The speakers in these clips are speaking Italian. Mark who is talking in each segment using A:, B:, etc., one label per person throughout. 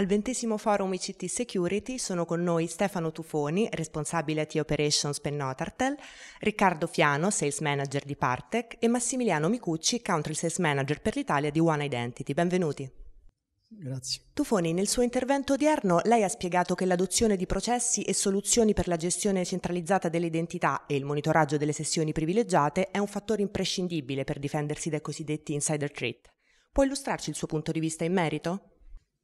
A: Al ventesimo forum ICT Security sono con noi Stefano Tufoni, responsabile IT Operations per Notartel, Riccardo Fiano, Sales Manager di Partec e Massimiliano Micucci, Country Sales Manager per l'Italia di One Identity. Benvenuti. Grazie. Tufoni, nel suo intervento odierno lei ha spiegato che l'adozione di processi e soluzioni per la gestione centralizzata dell'identità e il monitoraggio delle sessioni privilegiate è un fattore imprescindibile per difendersi dai cosiddetti insider threat. Può illustrarci il suo punto di vista in merito?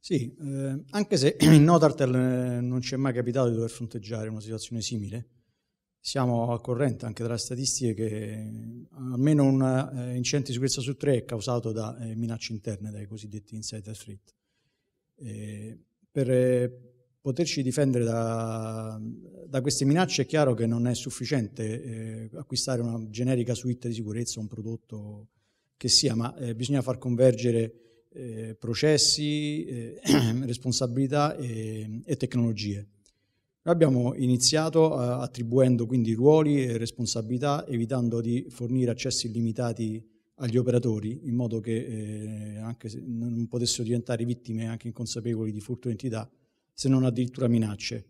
A: Sì,
B: eh, anche se in Notartel eh, non ci è mai capitato di dover fronteggiare una situazione simile, siamo al corrente anche dalle statistiche che eh, almeno un eh, incidente di sicurezza su tre è causato da eh, minacce interne, dai cosiddetti insider threat. Ehm, per eh, poterci difendere da, da, queste minacce è chiaro che non è sufficiente acquistare una generica suite di sicurezza, un prodotto che sia, ma bisogna far convergere eh, processi, eh, responsabilità e, e, tecnologie. Noi abbiamo iniziato eh, attribuendo quindi ruoli e responsabilità, evitando di fornire accessi illimitati agli operatori, in modo che eh, anche se non potessero diventare vittime anche inconsapevoli di furto d'entità, se non addirittura minacce.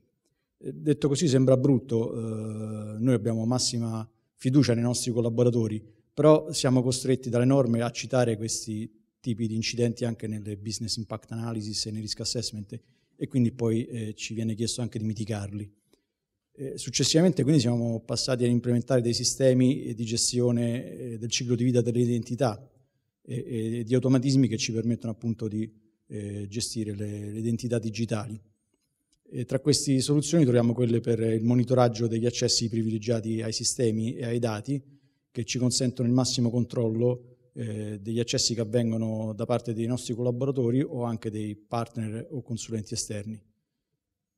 B: Eh, detto così sembra brutto, eh, noi abbiamo massima fiducia nei nostri collaboratori, però siamo costretti dalle norme a citare questi tipi di incidenti anche nelle business impact analysis e nei risk assessment e quindi poi eh, ci viene chiesto anche di mitigarli. Eh, successivamente quindi siamo passati ad implementare dei sistemi eh, di gestione eh, del ciclo di vita delle identità e, e, di automatismi che ci permettono appunto di eh, gestire le, le, identità digitali. E tra queste soluzioni troviamo quelle per il monitoraggio degli accessi privilegiati ai sistemi e ai dati che ci consentono il massimo controllo eh, degli accessi che avvengono da parte dei nostri collaboratori o anche dei partner o consulenti esterni.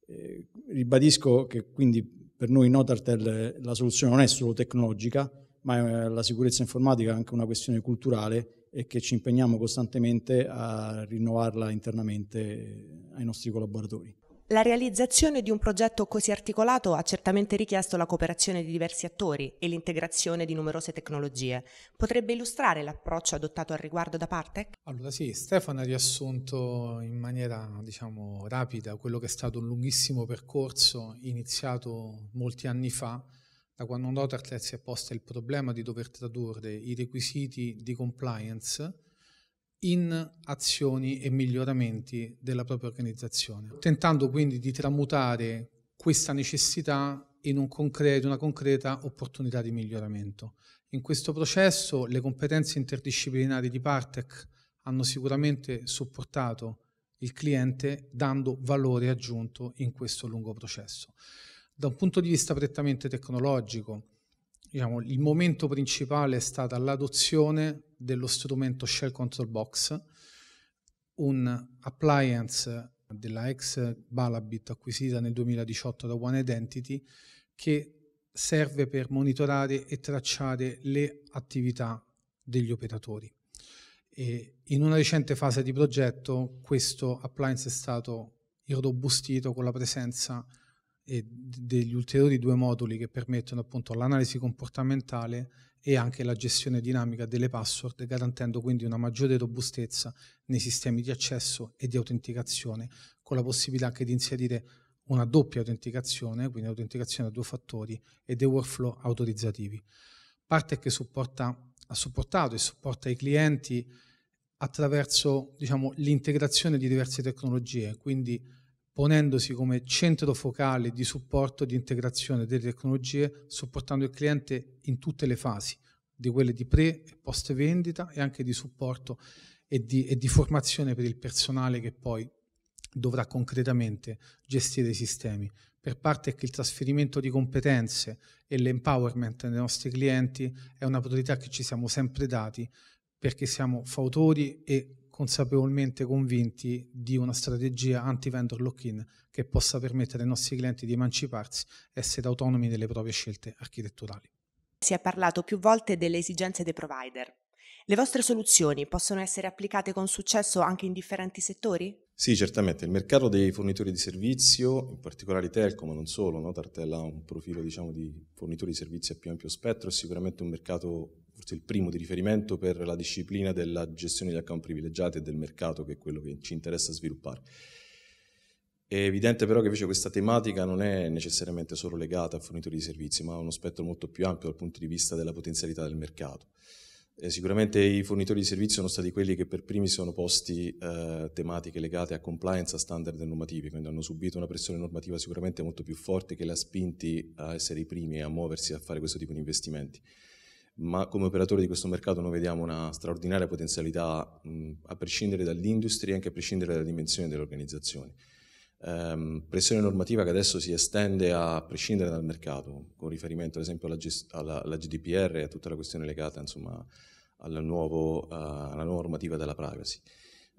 B: Eh, ribadisco che quindi per noi in Notartel eh, la soluzione non è solo tecnologica, ma eh, la sicurezza informatica è anche una questione culturale e che ci impegniamo costantemente a rinnovarla internamente eh, ai nostri collaboratori.
A: La realizzazione di un progetto così articolato ha certamente richiesto la cooperazione di diversi attori e l'integrazione di numerose tecnologie. Potrebbe illustrare l'approccio adottato al riguardo da parte? Allora
C: sì, Stefano ha riassunto in maniera diciamo, rapida quello che è stato un lunghissimo percorso iniziato molti anni fa da quando Notartlet si è posta il problema di dover tradurre i requisiti di compliance in azioni e miglioramenti della propria organizzazione, tentando quindi di tramutare questa necessità in un concreto, una concreta opportunità di miglioramento. In questo processo le competenze interdisciplinari di Partec hanno sicuramente supportato il cliente dando valore aggiunto in questo lungo processo. Da un punto di vista prettamente tecnologico, diciamo, il momento principale è stata l'adozione dello strumento Shell Control Box, un appliance della ex Balabit acquisita nel 2018 da One Identity che serve per monitorare e tracciare le attività degli operatori. E in una recente fase di progetto questo appliance è stato irrobustito con la presenza di e degli ulteriori due moduli che permettono appunto l'analisi comportamentale e anche la gestione dinamica delle password, garantendo quindi una maggiore robustezza nei sistemi di accesso e di autenticazione, con la possibilità anche di inserire una doppia autenticazione, quindi autenticazione a due fattori e dei workflow autorizzativi. Parte che supporta, ha supportato e supporta i clienti attraverso diciamo, l'integrazione di diverse tecnologie, quindi ponendosi come centro focale di supporto e di integrazione delle tecnologie, supportando il cliente in tutte le fasi, di quelle di pre e post vendita e anche di supporto e di, e di formazione per il personale che poi dovrà concretamente gestire i sistemi. Per parte è che il trasferimento di competenze e l'empowerment dei nostri clienti è una priorità che ci siamo sempre dati perché siamo fautori e consapevolmente convinti di una strategia anti-vendor lock-in che possa permettere ai nostri clienti di emanciparsi e essere autonomi nelle proprie scelte architetturali.
A: Si è parlato più volte delle esigenze dei provider. Le vostre soluzioni possono essere applicate con successo anche in differenti settori?
D: Sì, certamente. Il mercato dei fornitori di servizio, in particolare Telco, ma non solo, no? Tartella ha un profilo diciamo, di fornitori di servizi a più ampio spettro, è sicuramente un mercato, forse il primo di riferimento per la disciplina della gestione di account privilegiati e del mercato, che è quello che ci interessa sviluppare. È evidente però che invece questa tematica non è necessariamente solo legata a fornitori di servizi, ma ha uno spettro molto più ampio dal punto di vista della potenzialità del mercato. Eh, sicuramente i fornitori di servizi sono stati quelli che per primi si sono posti eh, tematiche legate a compliance, a standard e normativi, quindi hanno subito una pressione normativa sicuramente molto più forte che li ha spinti a essere i primi e a muoversi a fare questo tipo di investimenti. Ma come operatore di questo mercato noi vediamo una straordinaria potenzialità mh, a prescindere dall'industria e anche a prescindere dalla dimensione delle organizzazioni ehm, pressione normativa che adesso si estende a prescindere dal mercato, con riferimento ad esempio alla, alla, alla GDPR e a tutta la questione legata insomma, alla, nuovo, uh, alla nuova normativa della privacy.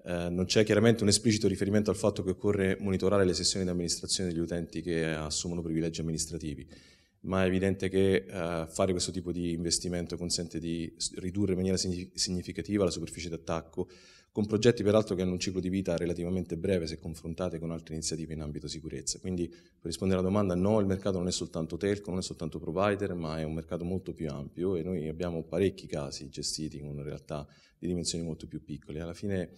D: Eh, non c'è chiaramente un esplicito riferimento al fatto che occorre monitorare le sessioni di amministrazione degli utenti che assumono privilegi amministrativi, ma è evidente che eh, fare questo tipo di investimento consente di ridurre in maniera significativa la superficie d'attacco con progetti peraltro che hanno un ciclo di vita relativamente breve se confrontate con altre iniziative in ambito sicurezza. Quindi per rispondere alla domanda, no, il mercato non è soltanto telco, non è soltanto provider, ma è un mercato molto più ampio e noi abbiamo parecchi casi gestiti con realtà di dimensioni molto più piccole. Alla fine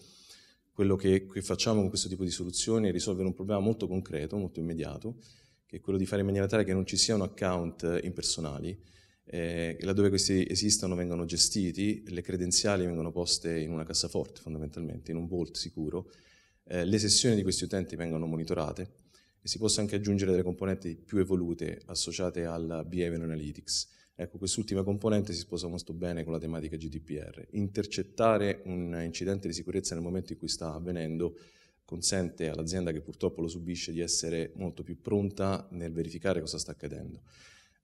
D: quello che, facciamo con questo tipo di soluzioni è risolvere un problema molto concreto, molto immediato, che è quello di fare in maniera tale che non ci siano account impersonali, eh, laddove questi esistono vengono gestiti, le credenziali vengono poste in una cassaforte fondamentalmente, in un vault sicuro, eh, le sessioni di questi utenti vengono monitorate e si possono anche aggiungere delle componenti più evolute associate alla Behavior Analytics. Ecco, quest'ultima componente si sposa molto bene con la tematica GDPR. Intercettare un incidente di sicurezza nel momento in cui sta avvenendo consente all'azienda che purtroppo lo subisce di essere molto più pronta nel verificare cosa sta accadendo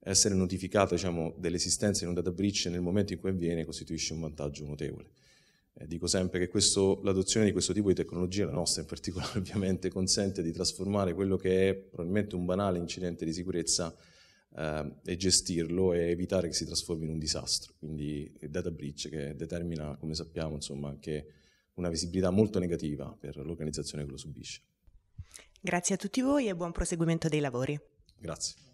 D: essere notificata diciamo, dell'esistenza di un data breach nel momento in cui avviene costituisce un vantaggio notevole. Eh, dico sempre che questo, l'adozione di questo tipo di tecnologia, la nostra in particolare ovviamente, consente di trasformare quello che è probabilmente un banale incidente di sicurezza eh, e gestirlo e evitare che si trasformi in un disastro. Quindi il data breach che determina, come sappiamo, insomma, anche una visibilità molto negativa per l'organizzazione che lo subisce.
A: Grazie a tutti voi e buon proseguimento dei lavori.
D: Grazie.